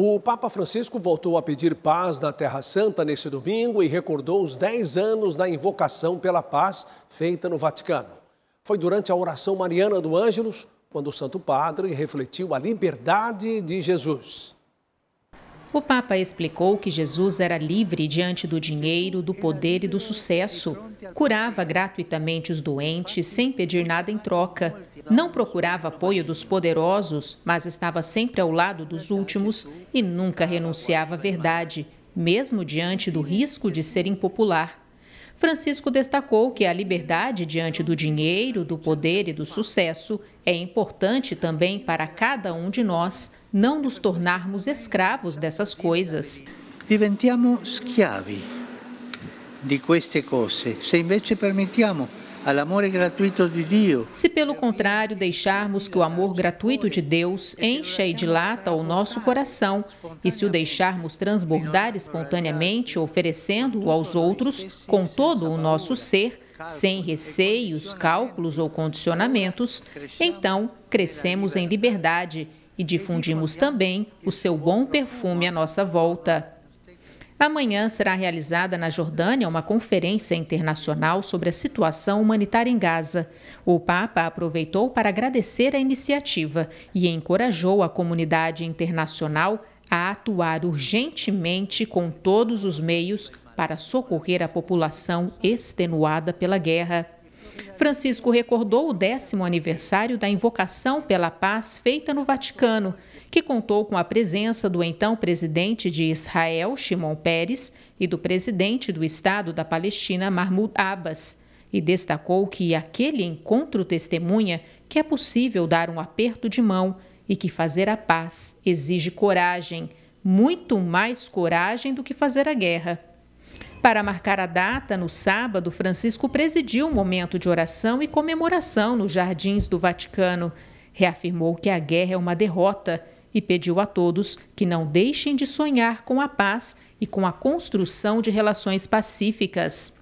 O Papa Francisco voltou a pedir paz na Terra Santa nesse domingo e recordou os 10 anos da invocação pela paz feita no Vaticano. Foi durante a oração mariana do Ângelus quando o Santo Padre refletiu a liberdade de Jesus. O Papa explicou que Jesus era livre diante do dinheiro, do poder e do sucesso. Curava gratuitamente os doentes sem pedir nada em troca não procurava apoio dos poderosos, mas estava sempre ao lado dos últimos e nunca renunciava à verdade, mesmo diante do risco de ser impopular. Francisco destacou que a liberdade diante do dinheiro, do poder e do sucesso é importante também para cada um de nós não nos tornarmos escravos dessas coisas. Diventiamo schiavi di queste cose. Se invece permettiamo se pelo contrário deixarmos que o amor gratuito de Deus encha e dilata o nosso coração, e se o deixarmos transbordar espontaneamente, oferecendo-o aos outros com todo o nosso ser, sem receios, cálculos ou condicionamentos, então crescemos em liberdade e difundimos também o seu bom perfume à nossa volta. Amanhã será realizada na Jordânia uma conferência internacional sobre a situação humanitária em Gaza. O Papa aproveitou para agradecer a iniciativa e encorajou a comunidade internacional a atuar urgentemente com todos os meios para socorrer a população extenuada pela guerra. Francisco recordou o décimo aniversário da invocação pela paz feita no Vaticano, que contou com a presença do então presidente de Israel, Shimon Peres, e do presidente do Estado da Palestina, Mahmoud Abbas, e destacou que aquele encontro testemunha que é possível dar um aperto de mão e que fazer a paz exige coragem, muito mais coragem do que fazer a guerra. Para marcar a data, no sábado, Francisco presidiu um momento de oração e comemoração nos jardins do Vaticano. Reafirmou que a guerra é uma derrota e pediu a todos que não deixem de sonhar com a paz e com a construção de relações pacíficas.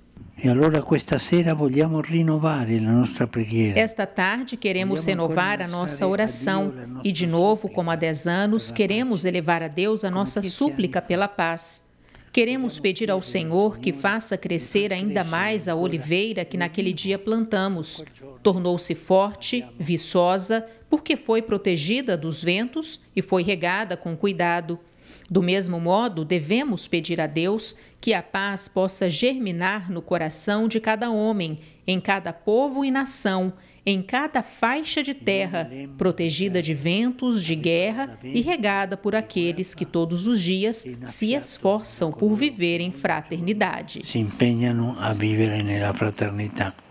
E allora questa sera vogliamo rinnovare la nostra preghiera. Esta tarde queremos renovar a nossa oração e de novo, como há 10 anos, queremos elevar a Deus a nossa súplica pela paz. Queremos pedir ao Senhor que faça crescer ainda mais a oliveira que naquele dia plantamos. Tornou-se forte, viçosa, porque foi protegida dos ventos e foi regada com cuidado. Do mesmo modo, devemos pedir a Deus que a paz possa germinar no coração de cada homem, em cada povo e nação, em cada faixa de terra, protegida de ventos de guerra e regada por aqueles que todos os dias se esforçam por viver em fraternidade. Se empenham a viver na fraternidade.